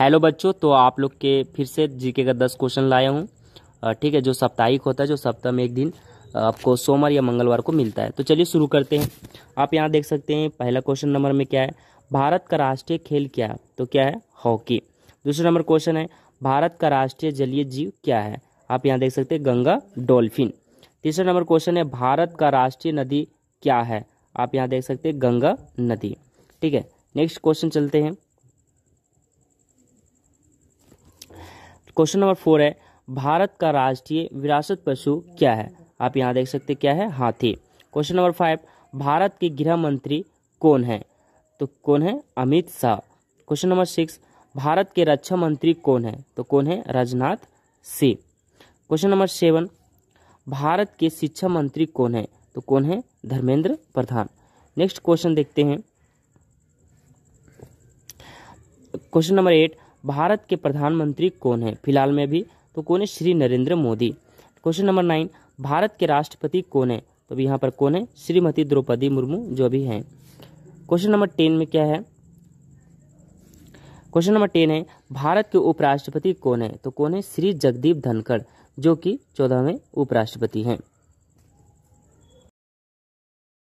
hello बच्चों तो आप लोग के फिर से जीके का दस क्वेश्चन लाया हूँ ठीक है जो साप्ताहिक होता है जो सप्ताह में एक दिन आपको सोमवार या मंगलवार को मिलता है तो चलिए शुरू करते हैं आप यहाँ देख सकते हैं पहला क्वेश्चन नंबर में क्या है भारत का राष्ट्रीय खेल क्या है तो क्या है हॉकी दूसरा नंबर क्वेश्चन है भारत का राष्ट्रीय जलीय जीव क्या है आप यहाँ देख सकते हैं गंगा डॉल्फिन तीसरा नंबर क्वेश्चन है भारत का राष्ट्रीय नदी क्या है आप यहाँ देख सकते हैं गंगा नदी ठीक है नेक्स्ट क्वेश्चन चलते हैं क्वेश्चन नंबर फोर है भारत का राष्ट्रीय विरासत पशु क्या है आप यहाँ देख सकते क्या है हाथी क्वेश्चन नंबर फाइव भारत के गृह मंत्री कौन है तो कौन है Amit Shah question number six Bharat के रक्षा मंत्री कौन है तो कौन है Rajnath Singh question number seven Bharat के शिक्षा मंत्री कौन है तो कौन है धर्मेंद्र प्रधान नेक्स्ट क्वेश्चन देखते हैं क्वेश्चन नंबर एट भारत के प्रधानमंत्री कौन है फिलहाल में भी तो कौन है Shri Narendra Modi question number nine Bharat के राष्ट्रपति कौन है तो अभी यहाँ पर कौन है श्रीमती द्रौपदी मुर्मू जो भी हैं क्वेश्चन नंबर टेन में क्या है क्वेश्चन नंबर टेन है भारत के उपराष्ट्रपति कौन है तो कौन है श्री जगदीप धनखड़ जो कि चौदहवें उपराष्ट्रपति हैं